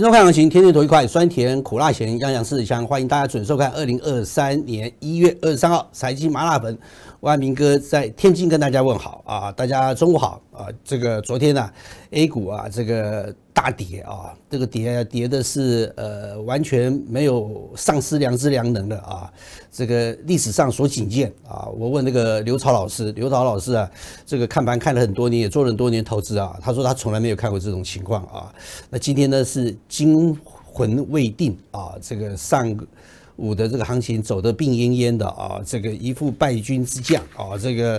心中看行情，天天投一块，酸甜苦辣咸，样样试试香。欢迎大家准时收看二零二三年一月二十三号《财经麻辣粉》，万明哥在天津跟大家问好啊！大家中午好。啊，这个昨天呢，A 股啊，这个大跌啊，这个跌跌的是呃，完全没有丧失良知良能的啊，这个历史上所仅见啊。我问那个刘超老师，刘超老师啊，这个看盘看了很多年，也做了很多年投资啊，他说他从来没有看过这种情况啊。那今天呢是惊魂未定啊，这个上。五的这个行情走得病恹恹的啊，这个一副败军之将啊，这个，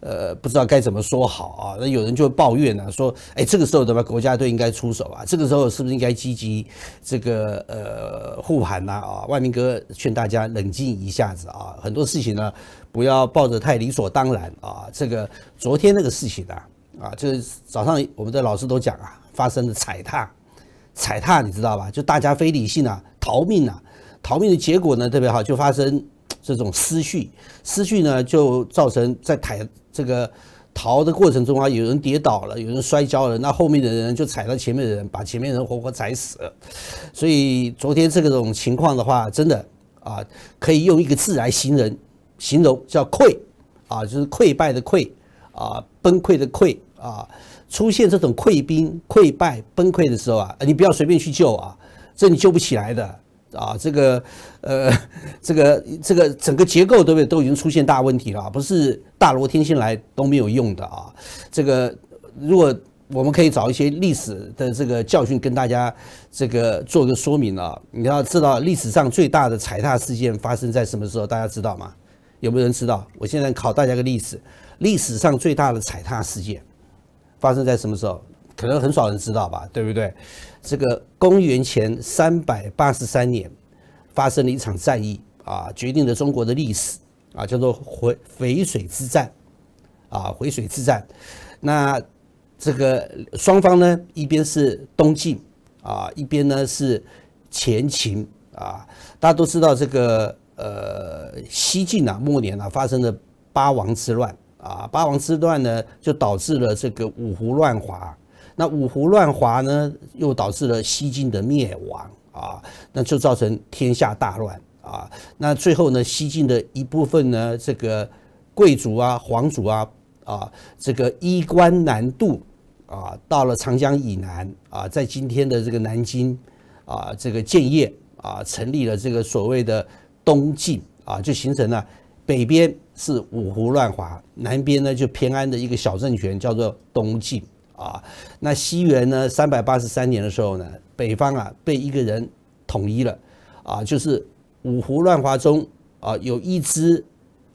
呃，不知道该怎么说好啊。那有人就抱怨呢，说，哎，这个时候怎么国家队应该出手啊？这个时候是不是应该积极这个呃护盘呢？啊，万明哥劝大家冷静一下子啊，很多事情呢，不要抱着太理所当然啊。这个昨天那个事情呢，啊，就是早上我们的老师都讲啊，发生了踩踏，踩踏你知道吧？就大家非理性啊，逃命啊。逃命的结果呢，特别好，就发生这种思绪，思绪呢就造成在台这个逃的过程中啊，有人跌倒了，有人摔跤了，那后面的人就踩到前面的人，把前面人活活踩死。所以昨天这个种情况的话，真的啊，可以用一个字来形容，形容叫溃，啊就是溃败的溃，啊崩溃的溃，啊出现这种溃兵溃败崩溃的时候啊，你不要随便去救啊，这你救不起来的。啊，这个，呃，这个这个整个结构对不对？都已经出现大问题了，不是大罗天星来都没有用的啊。这个，如果我们可以找一些历史的这个教训跟大家这个做个说明啊。你要知道历史上最大的踩踏事件发生在什么时候？大家知道吗？有没有人知道？我现在考大家个历史，历史上最大的踩踏事件发生在什么时候？可能很少人知道吧，对不对？这个公元前三百八十三年，发生了一场战役啊，决定了中国的历史啊，叫做淝淝水之战啊，淝水之战。那这个双方呢，一边是东晋啊，一边呢是前秦啊。大家都知道，这个呃西晋啊末年啊发生了八王之乱啊，八王之乱呢就导致了这个五胡乱华。那五胡乱华呢，又导致了西晋的灭亡啊，那就造成天下大乱啊。那最后呢，西晋的一部分呢，这个贵族啊、皇族啊，啊，这个衣冠南渡啊，到了长江以南啊，在今天的这个南京啊，这个建业啊，成立了这个所谓的东晋啊，就形成了北边是五胡乱华，南边呢就偏安的一个小政权，叫做东晋。啊，那西元呢？三百八十三年的时候呢，北方啊被一个人统一了，啊，就是五胡乱华中啊有一支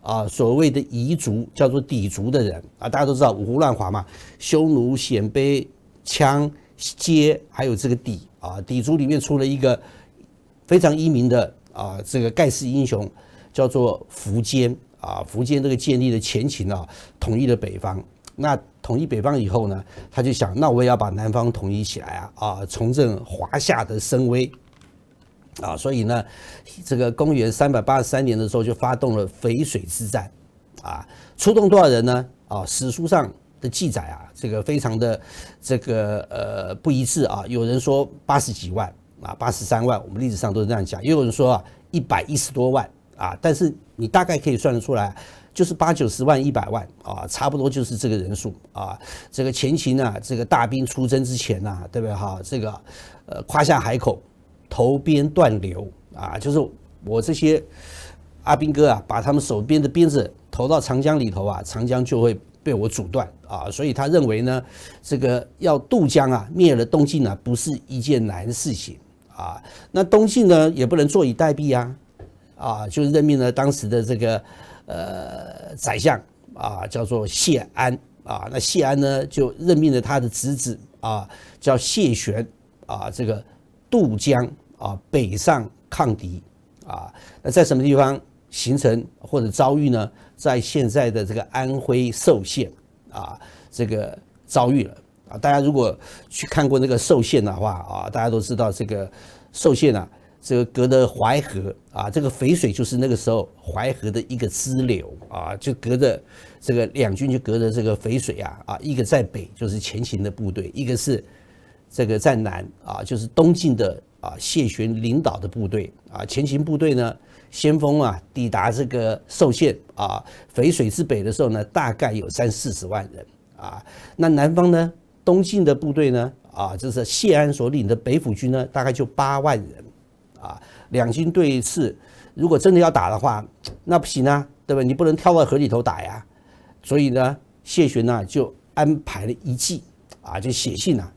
啊所谓的彝族叫做氐族的人啊，大家都知道五胡乱华嘛，匈奴、鲜卑、羌、羯，还有这个氐啊，氐族里面出了一个非常英明的啊这个盖世英雄，叫做苻坚啊，苻坚这个建立的前秦啊，统一了北方，那。统一北方以后呢，他就想，那我也要把南方统一起来啊，啊，重振华夏的声威，啊，所以呢，这个公元三百八十三年的时候就发动了淝水之战，啊，出动多少人呢？啊，史书上的记载啊，这个非常的这个呃不一致啊，有人说八十几万啊，八十三万，我们历史上都是这样讲，也有人说啊一百一十多万啊，但是你大概可以算得出来。就是八九十万、一百万啊，差不多就是这个人数啊。这个前期呢，这个大兵出征之前啊，对不对哈？这个，呃，夸下海口，投鞭断流啊，就是我这些阿兵哥啊，把他们手边的鞭子投到长江里头啊，长江就会被我阻断啊。所以他认为呢，这个要渡江啊，灭了东晋啊，不是一件难事情啊。那东晋呢，也不能坐以待毙啊，啊，就任命了当时的这个。呃，宰相啊，叫做谢安啊。那谢安呢，就任命了他的侄子啊，叫谢玄啊，这个渡江啊，北上抗敌啊。那在什么地方形成或者遭遇呢？在现在的这个安徽寿县啊，这个遭遇了啊。大家如果去看过那个寿县的话啊，大家都知道这个寿县啊。这个隔着淮河啊，这个肥水就是那个时候淮河的一个支流啊，就隔着这个两军就隔着这个肥水啊啊，一个在北就是前行的部队，一个是这个在南啊就是东晋的啊谢玄领导的部队啊，前行部队呢先锋啊抵达这个寿县啊肥水之北的时候呢，大概有三四十万人啊，那南方呢东晋的部队呢啊就是谢安所领的北府军呢，大概就八万人。啊，两军对峙，如果真的要打的话，那不行啊，对吧？你不能跳到河里头打呀。所以呢，谢玄呢就安排了一计，啊，就写信呢，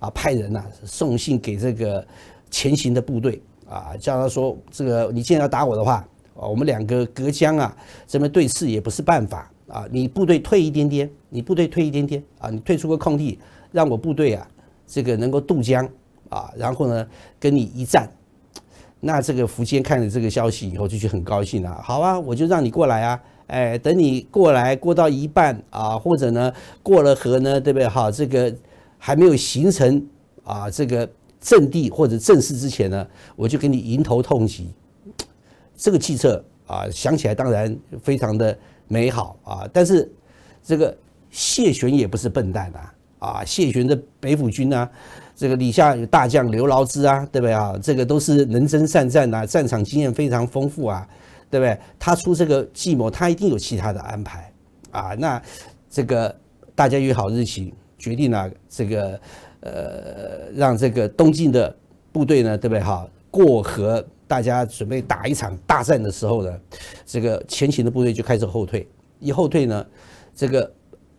啊，派人啊、送信给这个前行的部队啊，叫他说：这个你既然要打我的话，啊，我们两个隔江啊，这么对峙也不是办法啊。你部队退一点点，你部队退一点点啊，你退出个空地，让我部队啊，这个能够渡江啊，然后呢，跟你一战。那这个福建看了这个消息以后，就去很高兴啊！好啊，我就让你过来啊！哎，等你过来过到一半啊，或者呢过了河呢，对不对？哈，这个还没有形成啊这个阵地或者阵势之前呢，我就给你迎头痛击。这个计策啊，想起来当然非常的美好啊，但是这个谢玄也不是笨蛋呐！啊，谢玄的北府军呢？这个李下有大将刘牢之啊，对不对啊？这个都是能征善战啊，战场经验非常丰富啊，对不对？他出这个计谋，他一定有其他的安排啊。那这个大家约好日期，决定了这个呃，让这个东晋的部队呢，对不对哈？过河，大家准备打一场大战的时候呢，这个前秦的部队就开始后退，一后退呢，这个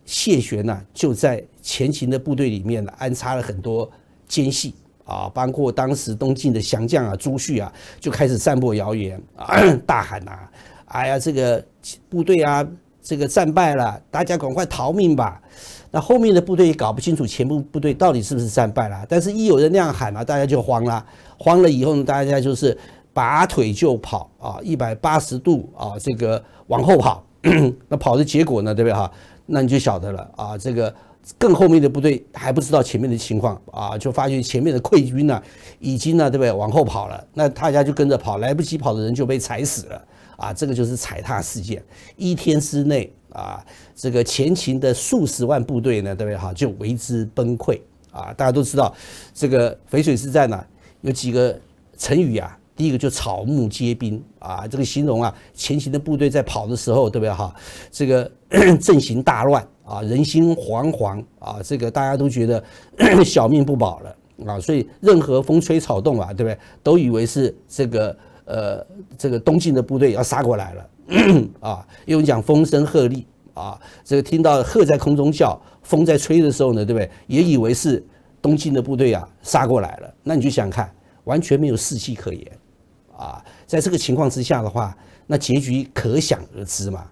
谢玄呢就在前秦的部队里面呢安插了很多。奸细啊，包括当时东晋的降将啊，朱旭啊，就开始散播谣言啊，大喊呐，哎呀，这个部队啊，这个战败了，大家赶快逃命吧。那后面的部队也搞不清楚前部部队到底是不是战败了，但是一有人那样喊啊，大家就慌了，慌了以后呢，大家就是拔腿就跑啊，一百八十度啊，这个往后跑。那跑的结果呢，对不对哈？那你就晓得了啊，这个。更后面的部队还不知道前面的情况啊，就发觉前面的溃军呢，已经呢，对不对？往后跑了，那大家就跟着跑，来不及跑的人就被踩死了啊！这个就是踩踏事件。一天之内啊，这个前秦的数十万部队呢，对不对？哈，就为之崩溃啊！大家都知道，这个淝水之战呢，有几个成语啊，第一个就草木皆兵啊，这个形容啊，前秦的部队在跑的时候，对不对？哈，这个 阵型大乱。啊，人心惶惶啊！这个大家都觉得 小命不保了啊，所以任何风吹草动啊，对不对？都以为是这个呃，这个东晋的部队要杀过来了啊。因为讲风声鹤唳啊，这个听到鹤在空中叫，风在吹的时候呢，对不对？也以为是东晋的部队啊杀过来了。那你就想看，完全没有士气可言啊。在这个情况之下的话，那结局可想而知嘛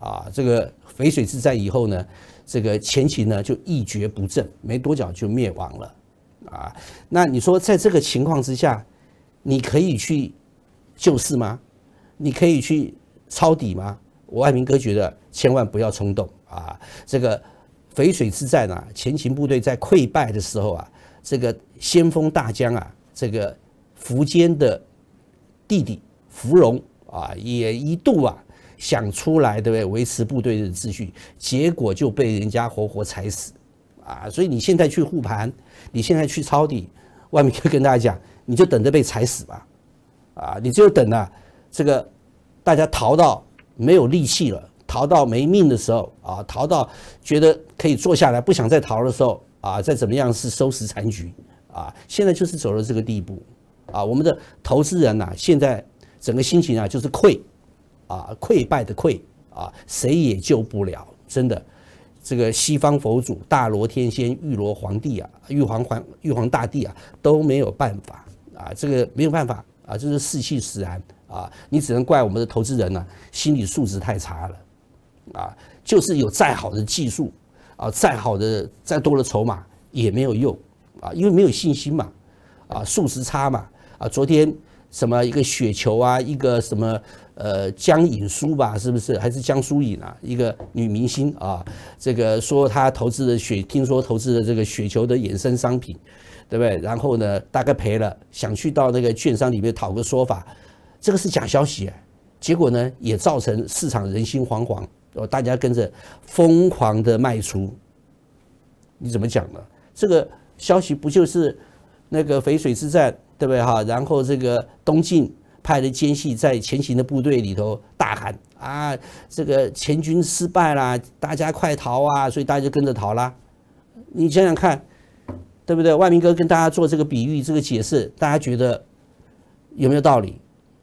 啊，这个。淝水之战以后呢，这个前秦呢就一蹶不振，没多久就灭亡了，啊，那你说在这个情况之下，你可以去救市吗？你可以去抄底吗？我爱民哥觉得千万不要冲动啊！这个淝水之战啊，前秦部队在溃败的时候啊，这个先锋大将啊，这个苻坚的弟弟芙蓉啊，也一度啊。想出来，对不对？维持部队的秩序，结果就被人家活活踩死，啊！所以你现在去护盘，你现在去抄底，外面就跟大家讲，你就等着被踩死吧，啊！你就等啊，这个大家逃到没有力气了，逃到没命的时候啊，逃到觉得可以坐下来，不想再逃的时候啊，再怎么样是收拾残局啊！现在就是走到这个地步，啊！我们的投资人呐，现在整个心情啊，就是愧。啊，溃败的溃啊，谁也救不了，真的，这个西方佛祖、大罗天仙、玉罗皇帝啊、玉皇皇、玉皇大帝啊都没有办法啊，这个没有办法啊，就是士气使然啊，你只能怪我们的投资人呢，心理素质太差了啊，就是有再好的技术啊，再好的、再多的筹码也没有用啊，因为没有信心嘛，啊，素质差嘛，啊，昨天什么一个雪球啊，一个什么。呃，江颖书吧，是不是？还是江疏影啊？一个女明星啊，这个说她投资的雪，听说投资的这个雪球的衍生商品，对不对？然后呢，大概赔了，想去到那个券商里面讨个说法，这个是假消息，结果呢，也造成市场人心惶惶，哦，大家跟着疯狂的卖出，你怎么讲呢？这个消息不就是那个淝水之战，对不对哈？然后这个东晋。派的奸细在前行的部队里头大喊：“啊，这个前军失败啦，大家快逃啊！”所以大家就跟着逃啦。你想想看，对不对？万明哥跟大家做这个比喻、这个解释，大家觉得有没有道理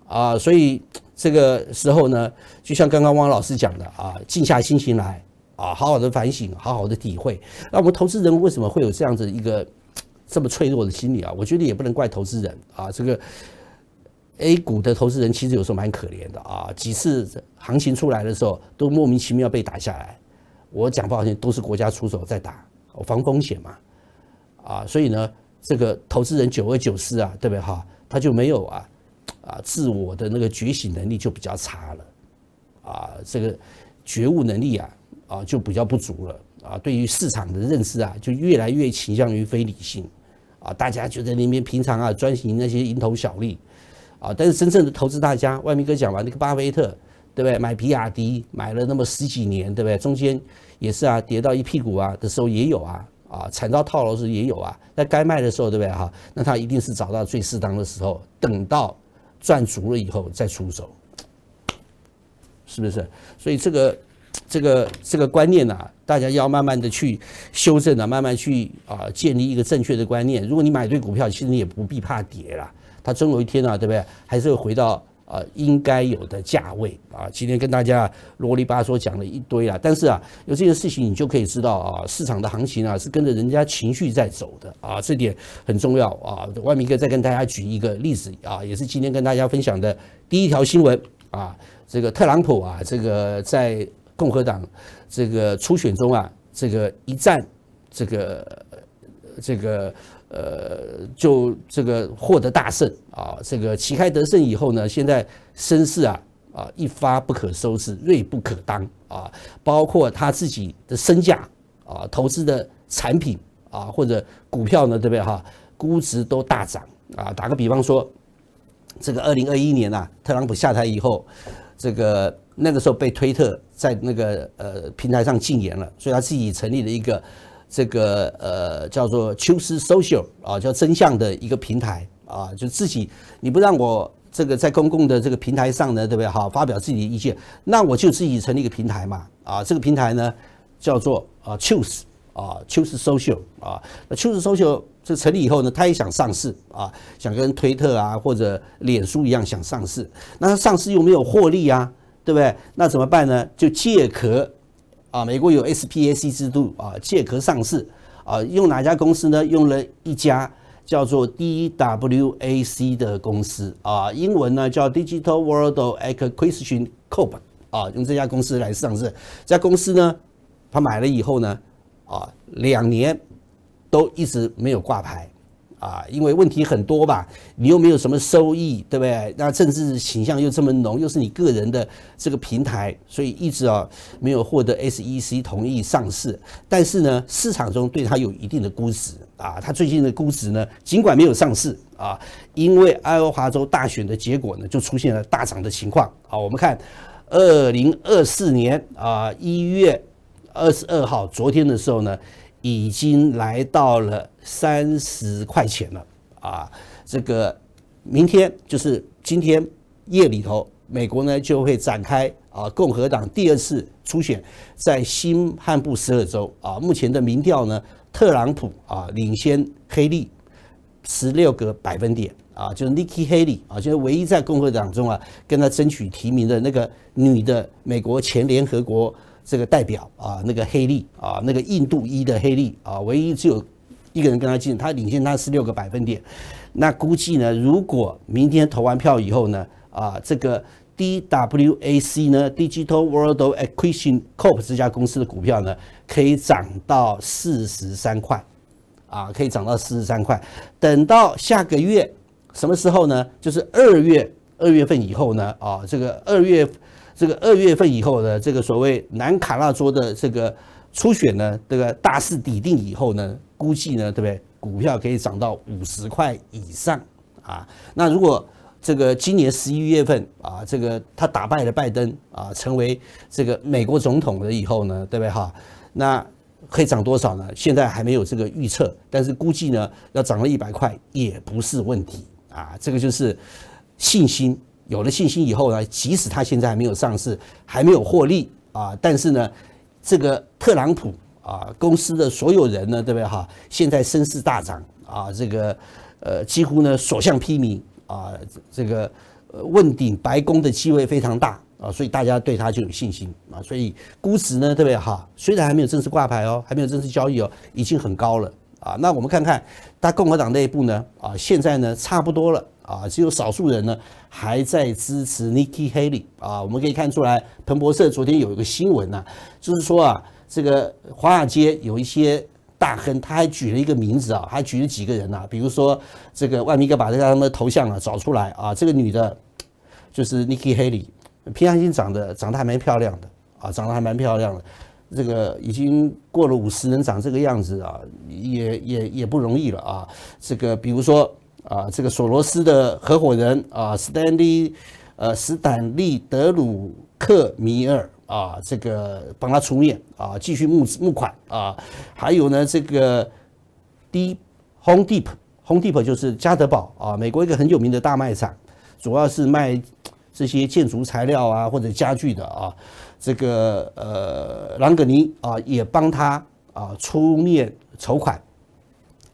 啊？所以这个时候呢，就像刚刚汪老师讲的啊，静下心情来啊，好好的反省，好好的体会。那我们投资人为什么会有这样子一个这么脆弱的心理啊？我觉得也不能怪投资人啊，这个。A 股的投资人其实有时候蛮可怜的啊，几次行情出来的时候都莫名其妙被打下来。我讲不好听，都是国家出手在打防风险嘛，啊，所以呢，这个投资人久而久之啊，对不对哈？他就没有啊啊自我的那个觉醒能力就比较差了，啊，这个觉悟能力啊啊就比较不足了啊，对于市场的认识啊就越来越倾向于非理性啊，大家就在那边平常啊专行那些蝇头小利。啊，但是真正的投资大家，万明哥讲完那个巴菲特，对不对？买比亚迪买了那么十几年，对不对？中间也是啊，跌到一屁股啊的时候也有啊，啊惨遭套牢时也有啊。那该卖的时候，对不对？哈，那他一定是找到最适当的时候，等到赚足了以后再出手，是不是？所以这个这个这个观念呐，大家要慢慢的去修正啊，慢慢去啊建立一个正确的观念。如果你买对股票，其实你也不必怕跌了。它终有一天啊，对不对？还是会回到啊应该有的价位啊。今天跟大家啰里吧嗦讲了一堆啊，但是啊，有这些事情你就可以知道啊，市场的行情啊是跟着人家情绪在走的啊，这点很重要啊。万明哥再跟大家举一个例子啊，也是今天跟大家分享的第一条新闻啊，这个特朗普啊，这个在共和党这个初选中啊，这个一战，这个这个。呃，就这个获得大胜啊，这个旗开得胜以后呢，现在声势啊啊一发不可收拾，锐不可当啊，包括他自己的身价啊，投资的产品啊或者股票呢，对不对哈？估值都大涨啊。打个比方说，这个二零二一年啊，特朗普下台以后，这个那个时候被推特在那个呃平台上禁言了，所以他自己成立了一个。这个呃叫做 Choose Social 啊，叫真相的一个平台啊，就自己你不让我这个在公共的这个平台上呢，对不对？好，发表自己的意见，那我就自己成立一个平台嘛。啊，这个平台呢叫做啊 Choose 啊 Choose Social 啊，Choose Social 这成立以后呢，他也想上市啊，想跟推特啊或者脸书一样想上市。那他上市又没有获利啊，对不对？那怎么办呢？就借壳。啊，美国有 SPAC 制度啊，借壳上市啊，用哪家公司呢？用了一家叫做 DWAC 的公司啊，英文呢叫 Digital World Acquisition Corp 啊，用这家公司来上市。这家公司呢，他买了以后呢，啊，两年都一直没有挂牌。啊，因为问题很多吧，你又没有什么收益，对不对？那政治形象又这么浓，又是你个人的这个平台，所以一直啊没有获得 SEC 同意上市。但是呢，市场中对它有一定的估值啊。它最近的估值呢，尽管没有上市啊，因为爱华华州大选的结果呢，就出现了大涨的情况。好，我们看二零二四年啊一月二十二号，昨天的时候呢，已经来到了。三十块钱了啊！这个明天就是今天夜里头，美国呢就会展开啊，共和党第二次初选在新罕布什尔州啊。目前的民调呢，特朗普啊领先黑利十六个百分点啊，就是 Nikki 黑利啊，就是唯一在共和党中啊跟他争取提名的那个女的，美国前联合国这个代表啊，那个黑利啊，那个印度裔的黑利啊，唯一只有。一个人跟他竞争，他领先他十六个百分点。那估计呢，如果明天投完票以后呢，啊，这个 Dwac 呢，Digital World Acquisition Corp 这家公司的股票呢，可以涨到四十三块，啊，可以涨到四十三块。等到下个月什么时候呢？就是二月二月份以后呢，啊，这个二月这个二月份以后呢，这个所谓南卡纳州的这个初选呢，这个大势抵定以后呢。估计呢，对不对？股票可以涨到五十块以上啊。那如果这个今年十一月份啊，这个他打败了拜登啊，成为这个美国总统了以后呢，对不对哈？那可以涨多少呢？现在还没有这个预测，但是估计呢，要涨到一百块也不是问题啊。这个就是信心，有了信心以后呢，即使他现在还没有上市，还没有获利啊，但是呢，这个特朗普。啊，公司的所有人呢，对不对哈？现在声势大涨啊，这个，呃，几乎呢所向披靡啊，这个，呃，问鼎白宫的机会非常大啊，所以大家对他就有信心啊，所以估值呢，对不对哈？虽然还没有正式挂牌哦，还没有正式交易哦，已经很高了啊。那我们看看，大共和党内部呢，啊，现在呢差不多了啊，只有少数人呢还在支持 Nikki Haley 啊，我们可以看出来，彭博社昨天有一个新闻呢，就是说啊。这个华尔街有一些大亨，他还举了一个名字啊，还举了几个人呐，比如说这个万明哥把他们的头像啊找出来啊，这个女的，就是 Nikki Haley，平常心长得长得还蛮漂亮的啊，长得还蛮漂亮的，这个已经过了五十，能长这个样子啊，也也也不容易了啊。这个比如说啊，这个索罗斯的合伙人啊，Stanley，呃，斯坦利德鲁克米尔。啊，这个帮他出面啊，继续募募款啊，还有呢，这个 d Home d e e p Home d e e p 就是家得宝啊，美国一个很有名的大卖场，主要是卖这些建筑材料啊或者家具的啊，这个呃，朗格尼啊也帮他啊出面筹款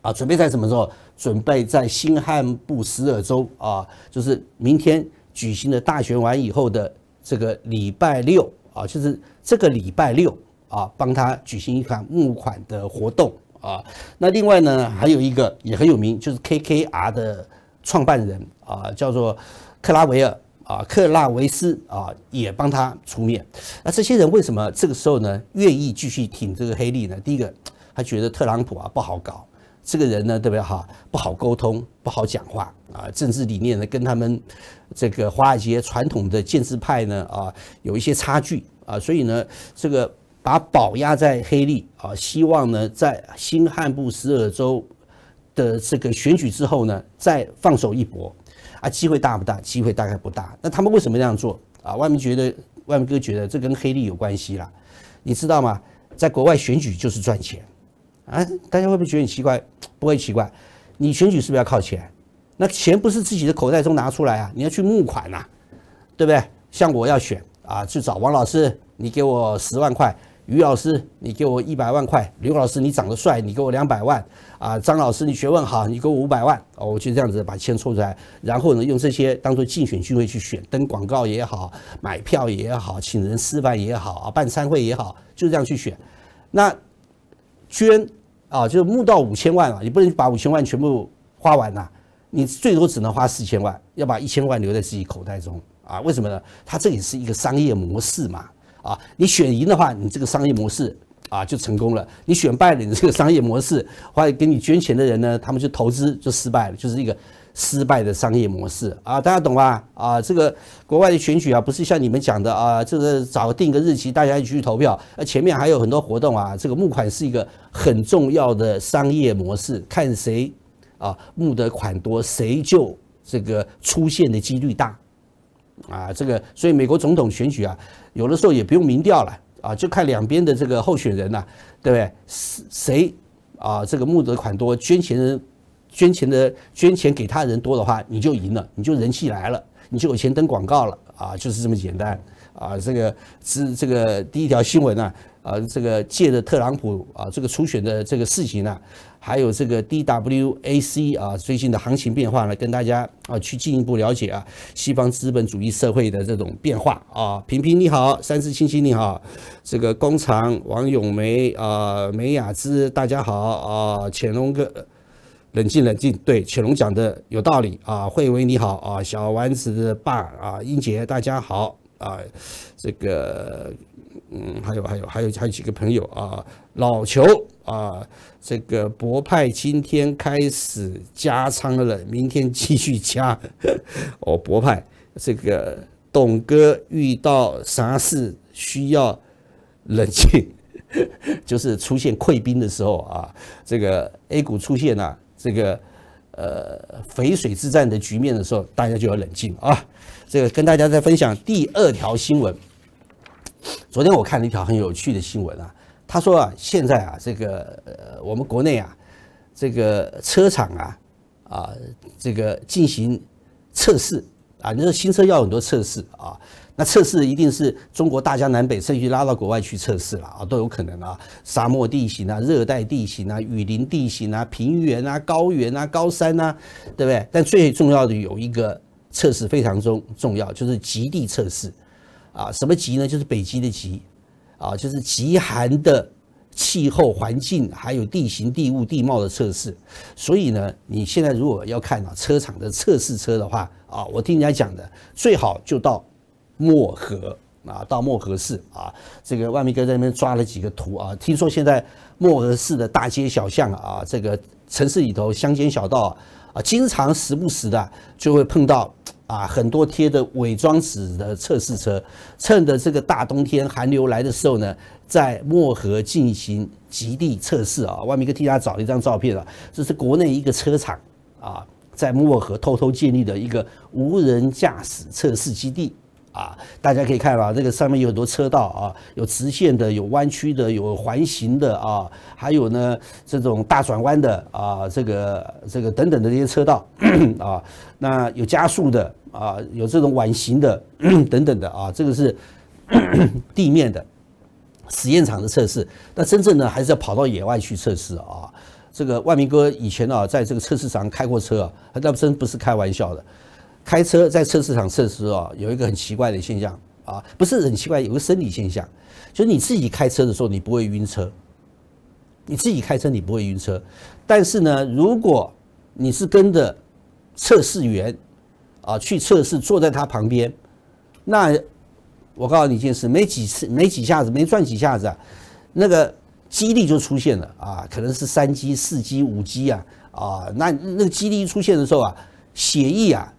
啊，准备在什么时候？准备在新罕布什尔州啊，就是明天举行的大选完以后的这个礼拜六。啊，就是这个礼拜六啊，帮他举行一场募款的活动啊。那另外呢，还有一个也很有名，就是 K K R 的创办人啊，叫做克拉维尔啊，克拉维斯啊，也帮他出面。那这些人为什么这个时候呢，愿意继续挺这个黑利呢？第一个，他觉得特朗普啊不好搞。这个人呢，对不对哈？不好沟通，不好讲话啊。政治理念呢，跟他们这个华尔街传统的建制派呢，啊，有一些差距啊。所以呢，这个把宝押在黑利啊，希望呢，在新汉布什尔州的这个选举之后呢，再放手一搏啊。机会大不大？机会大概不大。那他们为什么这样做啊？外面觉得，外面哥觉得这跟黑利有关系啦，你知道吗？在国外选举就是赚钱。哎，大家会不会觉得很奇怪？不会奇怪。你选举是不是要靠钱？那钱不是自己的口袋中拿出来啊？你要去募款呐，对不对？像我要选啊，去找王老师，你给我十万块；于老师，你给我一百万块；刘老师，你长得帅，你给我两百万；啊，张老师，你学问好，你给我五百万。我就这样子把钱凑出来，然后呢，用这些当做竞选聚会去选，登广告也好，买票也好，请人吃饭也好，啊，办餐会也好，就这样去选。那。捐，啊，就是募到五千万了，你不能把五千万全部花完呐，你最多只能花四千万，要把一千万留在自己口袋中啊？为什么呢？它这也是一个商业模式嘛，啊，你选赢的话，你这个商业模式啊就成功了；你选败了，你这个商业模式或者给你捐钱的人呢，他们就投资就失败了，就是一个。失败的商业模式啊，大家懂吧？啊，这个国外的选举啊，不是像你们讲的啊，就是早定个日期，大家一起去投票。呃，前面还有很多活动啊，这个募款是一个很重要的商业模式，看谁啊募的款多，谁就这个出现的几率大啊。这个所以美国总统选举啊，有的时候也不用民调了啊，就看两边的这个候选人呐，对不对？谁啊这个募的款多，捐钱人。捐钱的捐钱给他人多的话，你就赢了，你就人气来了，你就有钱登广告了啊，就是这么简单啊。这个是这个第一条新闻呢，啊，这个借着特朗普啊这个初选的这个事情呢，还有这个 D W A C 啊最近的行情变化呢，跟大家啊去进一步了解啊西方资本主义社会的这种变化啊。平平你好，三思清晰你好，这个工厂王永梅啊梅雅芝大家好啊，潜龙哥。冷静，冷静。对，乾隆讲的有道理啊。慧威你好啊，小丸子爸啊，英杰大家好啊，这个嗯，还有还有还有还有几个朋友啊，老裘啊，这个博派今天开始加仓了，明天继续加。哦，博派这个董哥遇到啥事需要冷静，就是出现溃兵的时候啊，这个 A 股出现了。这个，呃，淝水之战的局面的时候，大家就要冷静啊。这个跟大家在分享第二条新闻。昨天我看了一条很有趣的新闻啊，他说啊，现在啊，这个呃，我们国内啊，这个车厂啊，啊，这个进行测试啊，你说新车要很多测试啊。那测试一定是中国大江南北，甚至拉到国外去测试了啊，都有可能啊。沙漠地形啊，热带地形啊，雨林地形啊，平原啊，高原啊，高山啊，对不对？但最重要的有一个测试非常重重要，就是极地测试啊。什么极呢？就是北极的极啊，就是极寒的气候环境，还有地形地物地貌的测试。所以呢，你现在如果要看啊车厂的测试车的话啊，我听人家讲的，最好就到。漠河啊，到漠河市啊，这个万明哥在那边抓了几个图啊。听说现在漠河市的大街小巷啊，这个城市里头、乡间小道啊，经常时不时的就会碰到啊，很多贴的伪装纸的测试车，趁着这个大冬天寒流来的时候呢，在漠河进行极地测试啊。万明哥替他找了一张照片啊，这是国内一个车厂啊，在漠河偷偷建立的一个无人驾驶测试基地。啊，大家可以看到这个上面有很多车道啊，有直线的，有弯曲的，有环形的啊，还有呢这种大转弯的啊，这个这个等等的这些车道 啊，那有加速的啊，有这种碗形的 等等的啊，这个是 地面的实验场的测试，那真正呢还是要跑到野外去测试啊。这个万明哥以前呢在这个测试场开过车，啊，那真不是开玩笑的。开车在测试场测试哦，有一个很奇怪的现象啊，不是很奇怪，有个生理现象，就是你自己开车的时候你不会晕车，你自己开车你不会晕车，但是呢，如果你是跟着测试员啊去测试，坐在他旁边，那我告诉你一件事，没几次，没几下子，没转几下子啊，那个肌力就出现了啊，可能是三肌、四肌、五肌啊啊，那那个肌力一出现的时候啊，血液啊。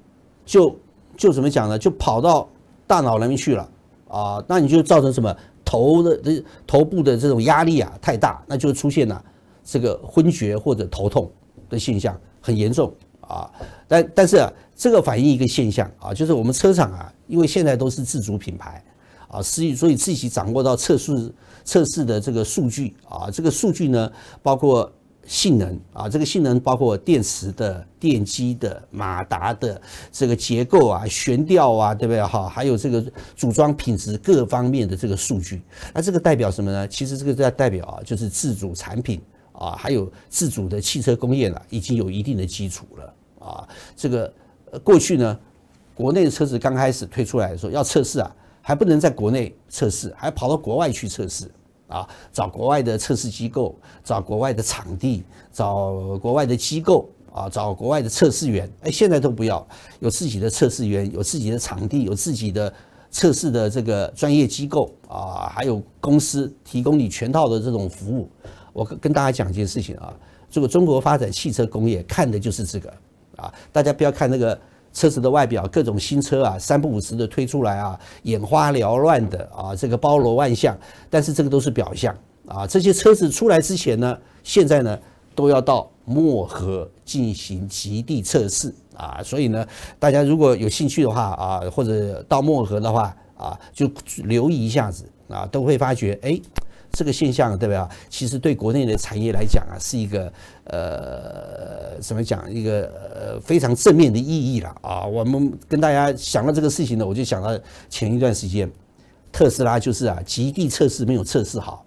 就就怎么讲呢？就跑到大脑里面去了啊，那你就造成什么头的这头部的这种压力啊太大，那就出现了这个昏厥或者头痛的现象，很严重啊。但但是这个反映一个现象啊，就是我们车厂啊，因为现在都是自主品牌啊，所以所以自己掌握到测试测试的这个数据啊，这个数据呢包括。性能啊，这个性能包括电池的、电机的、马达的这个结构啊、悬吊啊，对不对？哈，还有这个组装品质各方面的这个数据。那这个代表什么呢？其实这个在代表啊，就是自主产品啊，还有自主的汽车工业啊，已经有一定的基础了啊。这个过去呢，国内的车子刚开始推出来的时候，要测试啊，还不能在国内测试，还跑到国外去测试。啊，找国外的测试机构，找国外的场地，找国外的机构啊，找国外的测试员。哎，现在都不要有自己的测试员，有自己的场地，有自己的测试的这个专业机构啊，还有公司提供你全套的这种服务。我跟跟大家讲一件事情啊，这个中国发展汽车工业看的就是这个啊，大家不要看那个。车子的外表，各种新车啊，三不五时的推出来啊，眼花缭乱的啊，这个包罗万象，但是这个都是表象啊。这些车子出来之前呢，现在呢，都要到漠河进行极地测试啊。所以呢，大家如果有兴趣的话啊，或者到漠河的话啊，就留意一下子啊，都会发觉哎。这个现象，对不对啊？其实对国内的产业来讲啊，是一个呃，怎么讲？一个呃非常正面的意义了啊！我们跟大家想到这个事情呢，我就想到前一段时间，特斯拉就是啊，极地测试没有测试好。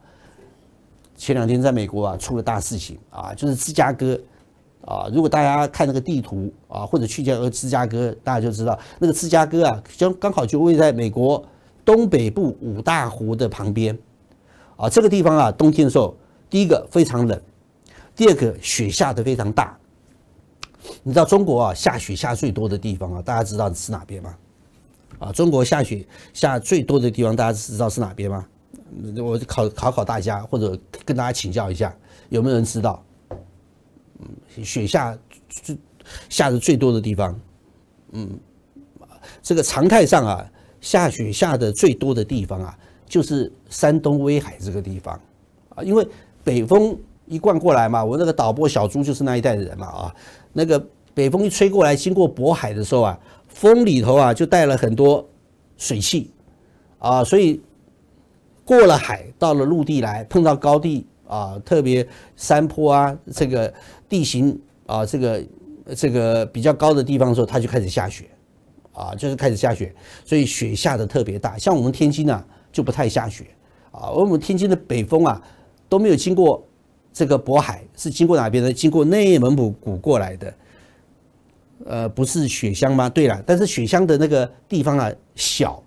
前两天在美国啊出了大事情啊，就是芝加哥啊。如果大家看那个地图啊，或者去见芝加哥，大家就知道那个芝加哥啊，就刚好就位在美国东北部五大湖的旁边。啊，这个地方啊，冬天的时候，第一个非常冷，第二个雪下的非常大。你知道中国啊下雪下最多的地方啊，大家知道是哪边吗？啊，中国下雪下最多的地方，大家知道是哪边吗？我考考考大家，或者跟大家请教一下，有没有人知道？嗯，雪下最下的最多的地方，嗯，这个常态上啊，下雪下的最多的地方啊。就是山东威海这个地方啊，因为北风一灌过来嘛，我那个导播小朱就是那一代的人嘛啊，那个北风一吹过来，经过渤海的时候啊，风里头啊就带了很多水汽啊，所以过了海到了陆地来，碰到高地啊，特别山坡啊，这个地形啊，这个这个比较高的地方的时候，它就开始下雪啊，就是开始下雪，所以雪下的特别大，像我们天津呢。就不太下雪，啊，我们天津的北风啊都没有经过这个渤海，是经过哪边的？经过内蒙古过来的，呃，不是雪乡吗？对了，但是雪乡的那个地方啊小，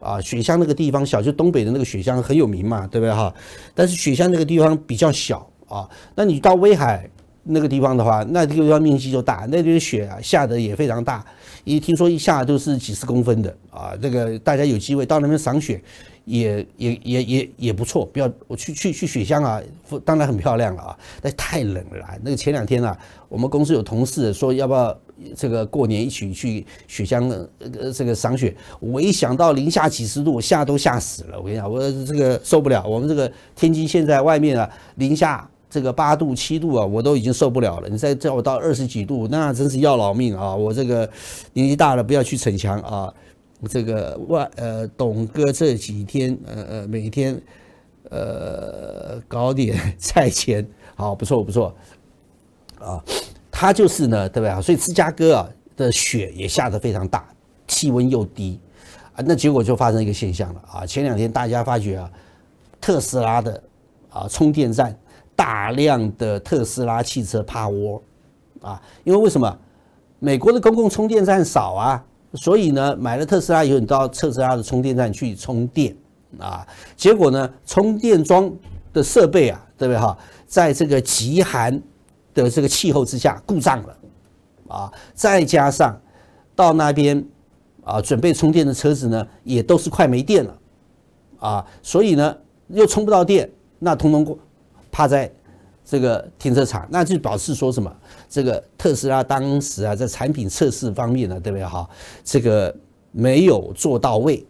啊，雪乡那个地方小，就东北的那个雪乡很有名嘛，对不对哈？但是雪乡那个地方比较小啊，那你到威海。那个地方的话，那地方面积就大，那边的雪啊下的也非常大，一听说一下都是几十公分的啊。这个大家有机会到那边赏雪，也也也也也不错。不要我去去去雪乡啊，当然很漂亮了啊，但太冷了。那个前两天啊，我们公司有同事说要不要这个过年一起去雪乡呃这个赏雪，我一想到零下几十度，吓都吓死了。我跟你讲，我这个受不了。我们这个天津现在外面啊零下。这个八度七度啊，我都已经受不了了。你再叫我到二十几度，那真是要老命啊！我这个年纪大了，不要去逞强啊。这个外呃，董哥这几天呃呃，每天呃搞点菜钱，好，不错不错啊。他就是呢，对吧？所以芝加哥啊的雪也下得非常大，气温又低啊，那结果就发生一个现象了啊。前两天大家发觉啊，特斯拉的啊充电站。大量的特斯拉汽车趴窝，啊，因为为什么？美国的公共充电站少啊，所以呢，买了特斯拉以后，你到特斯拉的充电站去充电，啊，结果呢，充电桩的设备啊，对不对哈？在这个极寒的这个气候之下故障了，啊，再加上到那边啊，准备充电的车子呢，也都是快没电了，啊，所以呢，又充不到电，那通通过。趴在这个停车场，那就表示说什么？这个特斯拉当时啊，在产品测试方面呢，对不对？哈，这个没有做到位。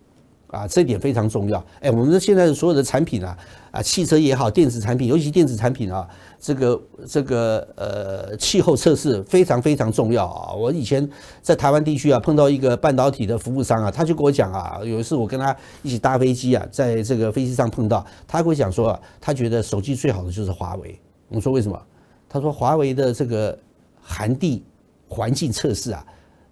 啊，这点非常重要。哎，我们现在的所有的产品啊，啊，汽车也好，电子产品，尤其电子产品啊，这个这个呃，气候测试非常非常重要啊。我以前在台湾地区啊，碰到一个半导体的服务商啊，他就跟我讲啊，有一次我跟他一起搭飞机啊，在这个飞机上碰到，他跟我讲说，他觉得手机最好的就是华为。我说为什么？他说华为的这个寒地环境测试啊，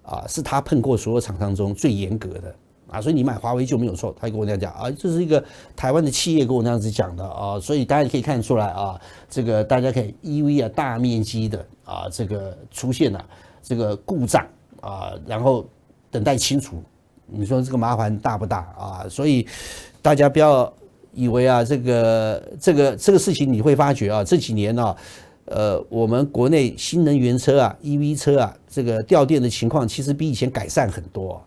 啊，是他碰过所有厂商中最严格的。啊，所以你买华为就没有错。他跟我这样讲啊，这是一个台湾的企业跟我那样子讲的啊，所以大家可以看出来啊，这个大家可以 EV 啊大面积的啊这个出现了这个故障啊，然后等待清除，你说这个麻烦大不大啊？所以大家不要以为啊，这个这个这个事情，你会发觉啊，这几年呢，呃，我们国内新能源车啊，EV 车啊，这个掉电的情况其实比以前改善很多。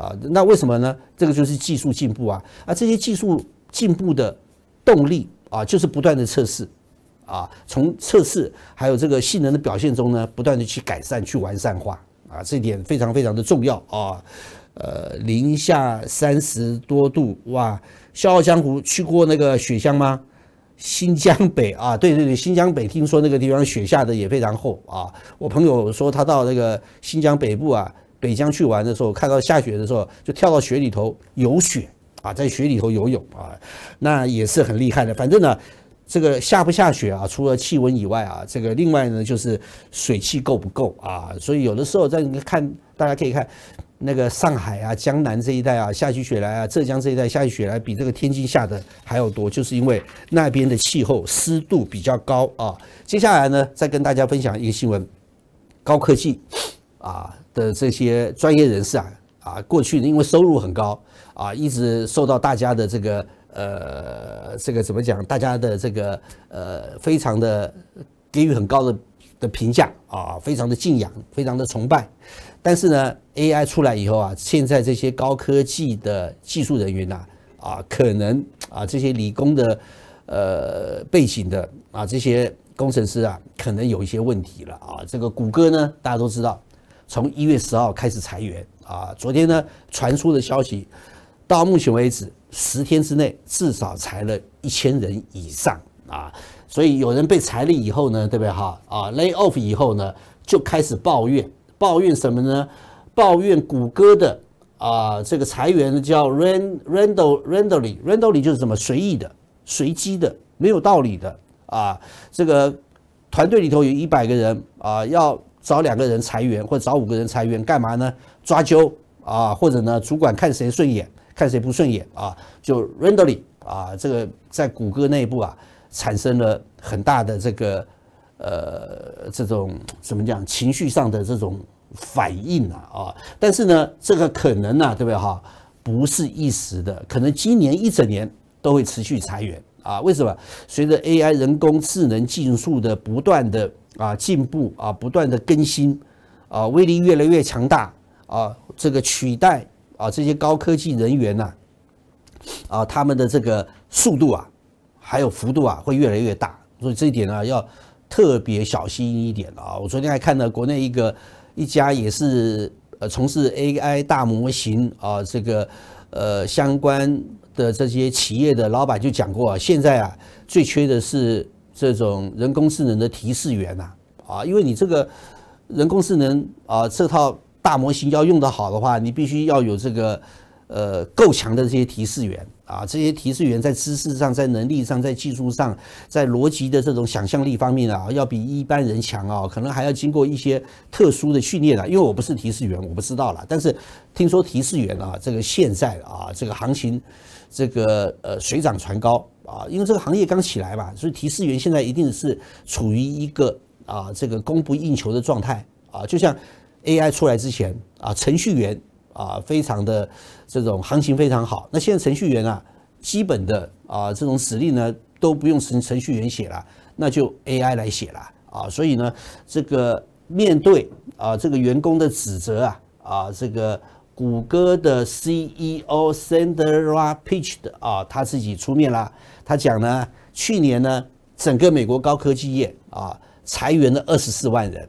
啊，那为什么呢？这个就是技术进步啊，啊，这些技术进步的动力啊，就是不断的测试，啊，从测试还有这个性能的表现中呢，不断的去改善、去完善化，啊，这一点非常非常的重要啊。呃，零下三十多度，哇，笑傲江湖去过那个雪乡吗？新疆北啊，对对对，新疆北，听说那个地方雪下的也非常厚啊。我朋友说他到那个新疆北部啊。北疆去玩的时候，看到下雪的时候，就跳到雪里头游雪啊，在雪里头游泳啊，那也是很厉害的。反正呢，这个下不下雪啊，除了气温以外啊，这个另外呢就是水汽够不够啊。所以有的时候在看，大家可以看那个上海啊、江南这一带啊下起雪来啊，浙江这一带下起雪来比这个天津下的还要多，就是因为那边的气候湿度比较高啊。接下来呢，再跟大家分享一个新闻，高科技啊。的这些专业人士啊，啊，过去因为收入很高，啊，一直受到大家的这个呃，这个怎么讲？大家的这个呃，非常的给予很高的的评价啊，非常的敬仰，非常的崇拜。但是呢，AI 出来以后啊，现在这些高科技的技术人员呐，啊，可能啊，这些理工的呃背景的啊，这些工程师啊，可能有一些问题了啊。这个谷歌呢，大家都知道。从一月十号开始裁员啊！昨天呢，传出的消息，到目前为止，十天之内至少裁了一千人以上啊！所以有人被裁了以后呢，对不对哈？啊，lay off 以后呢，就开始抱怨，抱怨什么呢？抱怨谷歌的啊，这个裁员叫 rand rando randomly，randomly 就是怎么随意的、随机的、没有道理的啊！这个团队里头有一百个人啊，要。找两个人裁员，或者找五个人裁员，干嘛呢？抓阄啊，或者呢，主管看谁顺眼，看谁不顺眼啊，就 randomly 啊。这个在谷歌内部啊，产生了很大的这个呃，这种怎么讲情绪上的这种反应啊啊。但是呢，这个可能呢，对不对哈？不是一时的，可能今年一整年都会持续裁员啊。为什么？随着 AI 人工智能技术的不断的啊，进步啊，不断的更新，啊，威力越来越强大啊，这个取代啊这些高科技人员呐啊，他们的这个速度啊，还有幅度啊，会越来越大，所以这一点呢，要特别小心一点啊。我昨天还看到国内一个一家也是从事 AI 大模型啊这个呃相关的这些企业的老板就讲过，啊，现在啊最缺的是。这种人工智能的提示员呐，啊，因为你这个人工智能啊，这套大模型要用的好的话，你必须要有这个呃够强的这些提示员啊，这些提示员在知识上、在能力上、在技术上、在逻辑的这种想象力方面啊，要比一般人强啊，可能还要经过一些特殊的训练啊。因为我不是提示员，我不知道啦。但是听说提示员啊，这个现在啊，这个行情，这个呃水涨船高。啊，因为这个行业刚起来嘛，所以提示员现在一定是处于一个啊这个供不应求的状态啊，就像 AI 出来之前啊，程序员啊非常的这种行情非常好。那现在程序员啊，基本的啊这种指令呢都不用程程序员写了，那就 AI 来写了啊。所以呢，这个面对啊这个员工的指责啊啊这个。谷歌的 CEO s a n d a r Pichd t 啊，他自己出面了，他讲呢，去年呢，整个美国高科技业啊，裁员了二十四万人，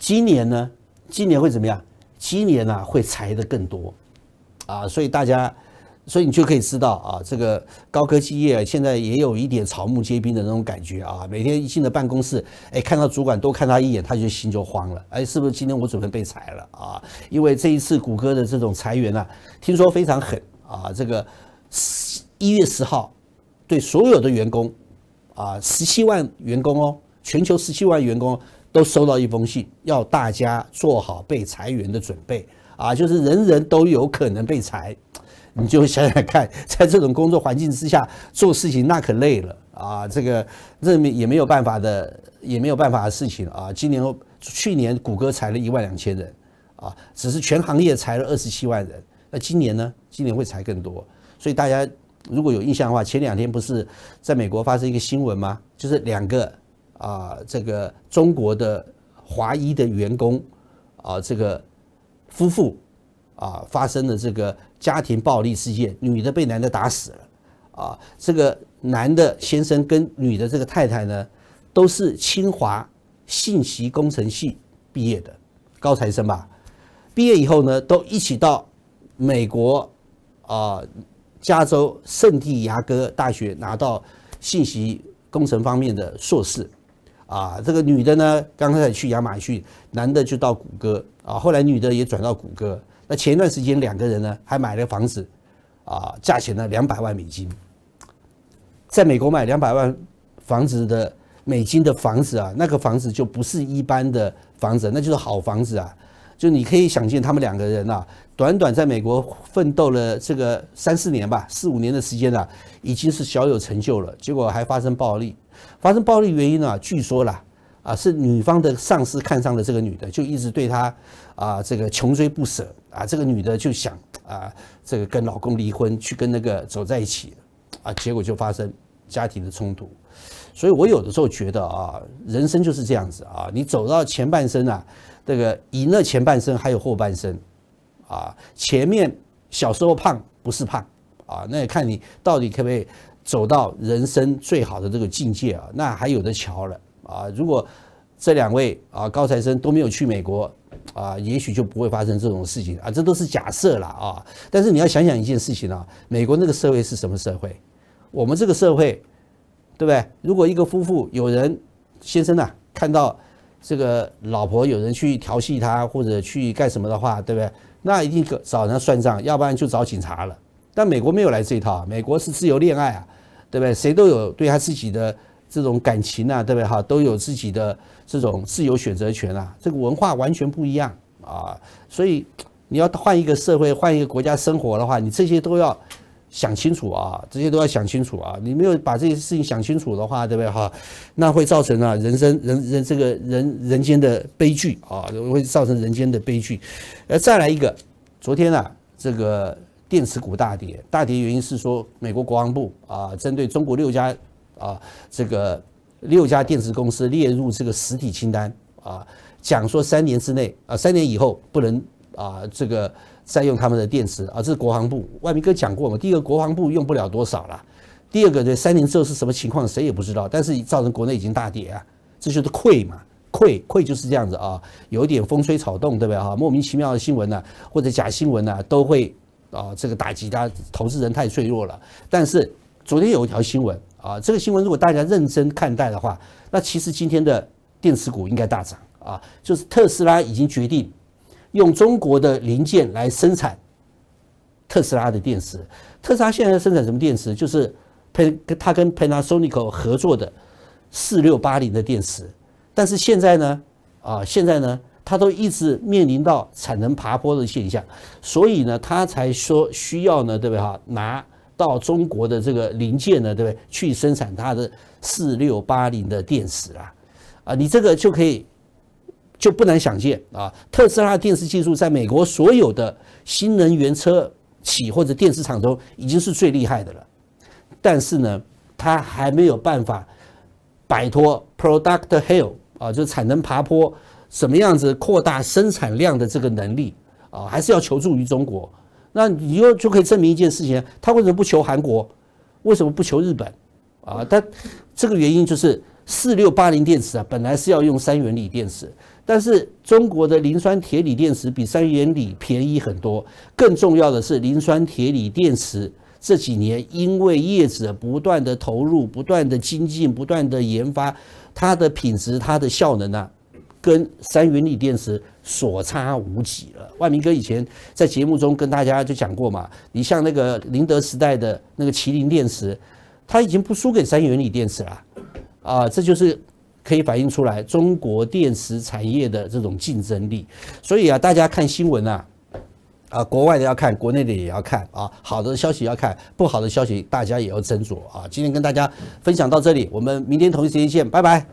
今年呢，今年会怎么样？今年呢，会裁的更多，啊，所以大家。所以你就可以知道啊，这个高科技业现在也有一点草木皆兵的那种感觉啊。每天一进了办公室，哎，看到主管多看他一眼，他就心就慌了。哎，是不是今天我准备被裁了啊？因为这一次谷歌的这种裁员啊，听说非常狠啊。这个一月十号，对所有的员工啊，十七万员工哦，全球十七万员工都收到一封信，要大家做好被裁员的准备啊，就是人人都有可能被裁。你就想想看，在这种工作环境之下做事情，那可累了啊！这个这没也没有办法的，也没有办法的事情啊！今年去年谷歌裁了一万两千人，啊，只是全行业裁了二十七万人。那今年呢？今年会裁更多。所以大家如果有印象的话，前两天不是在美国发生一个新闻吗？就是两个啊，这个中国的华裔的员工啊，这个夫妇。啊，发生了这个家庭暴力事件，女的被男的打死了。啊，这个男的先生跟女的这个太太呢，都是清华信息工程系毕业的高材生吧。毕业以后呢，都一起到美国，啊，加州圣地牙哥大学拿到信息工程方面的硕士。啊，这个女的呢，刚开始去亚马逊，男的就到谷歌。啊，后来女的也转到谷歌。前一段时间，两个人呢还买了房子，啊，价钱呢两百万美金，在美国买两百万房子的美金的房子啊，那个房子就不是一般的房子，那就是好房子啊。就你可以想见，他们两个人啊，短短在美国奋斗了这个三四年吧，四五年的时间啊，已经是小有成就了。结果还发生暴力，发生暴力原因呢，据说啦，啊，是女方的上司看上了这个女的，就一直对她。啊，这个穷追不舍啊，这个女的就想啊，这个跟老公离婚，去跟那个走在一起，啊，结果就发生家庭的冲突。所以我有的时候觉得啊，人生就是这样子啊，你走到前半生啊，这个赢了前半生，还有后半生，啊，前面小时候胖不是胖，啊，那看你到底可不可以走到人生最好的这个境界啊，那还有的瞧了啊，如果。这两位啊，高材生都没有去美国啊，也许就不会发生这种事情啊。这都是假设了啊。但是你要想想一件事情啊，美国那个社会是什么社会？我们这个社会，对不对？如果一个夫妇有人先生呢，看到这个老婆有人去调戏他或者去干什么的话，对不对？那一定找人算账，要不然就找警察了。但美国没有来这套，美国是自由恋爱啊，对不对？谁都有对他自己的这种感情啊，对不对？哈，都有自己的。这种自由选择权啊，这个文化完全不一样啊，所以你要换一个社会、换一个国家生活的话，你这些都要想清楚啊，这些都要想清楚啊。你没有把这些事情想清楚的话，对不对哈？那会造成啊人生人人这个人人间的悲剧啊，会造成人间的悲剧。呃，再来一个，昨天啊，这个电池股大跌，大跌原因是说美国国防部啊，针对中国六家啊这个。六家电池公司列入这个实体清单啊，讲说三年之内啊，三年以后不能啊，这个再用他们的电池啊。这是国防部，外明哥讲过嘛。第一个，国防部用不了多少了；第二个，对三年之后是什么情况，谁也不知道。但是造成国内已经大跌啊，这就是溃嘛，溃溃就是这样子啊，有点风吹草动，对不对啊？莫名其妙的新闻呢，或者假新闻呢，都会啊这个打击他投资人太脆弱了。但是昨天有一条新闻。啊，这个新闻如果大家认真看待的话，那其实今天的电池股应该大涨啊！就是特斯拉已经决定用中国的零件来生产特斯拉的电池。特斯拉现在生产什么电池？就是配它跟 Panasonic 合作的4680的电池。但是现在呢，啊，现在呢，它都一直面临到产能爬坡的现象，所以呢，它才说需要呢，对不对哈？拿。到中国的这个零件呢，对不对？去生产它的四六八零的电池啊，啊，你这个就可以就不难想见啊，特斯拉电池技术在美国所有的新能源车企或者电池厂中已经是最厉害的了，但是呢，它还没有办法摆脱 product hill 啊，就产能爬坡，什么样子扩大生产量的这个能力啊，还是要求助于中国。那你又就可以证明一件事情，他为什么不求韩国，为什么不求日本，啊？但这个原因就是四六八零电池啊，本来是要用三元锂电池，但是中国的磷酸铁锂电池比三元锂便宜很多。更重要的是，磷酸铁锂电池这几年因为业者不断的投入、不断的精进、不断的研发，它的品质、它的效能啊。跟三元锂电池所差无几了。万明哥以前在节目中跟大家就讲过嘛，你像那个宁德时代的那个麒麟电池，它已经不输给三元锂电池了，啊，这就是可以反映出来中国电池产业的这种竞争力。所以啊，大家看新闻啊，啊，国外的要看，国内的也要看啊，好的消息要看，不好的消息大家也要斟酌啊。今天跟大家分享到这里，我们明天同一时间见，拜拜。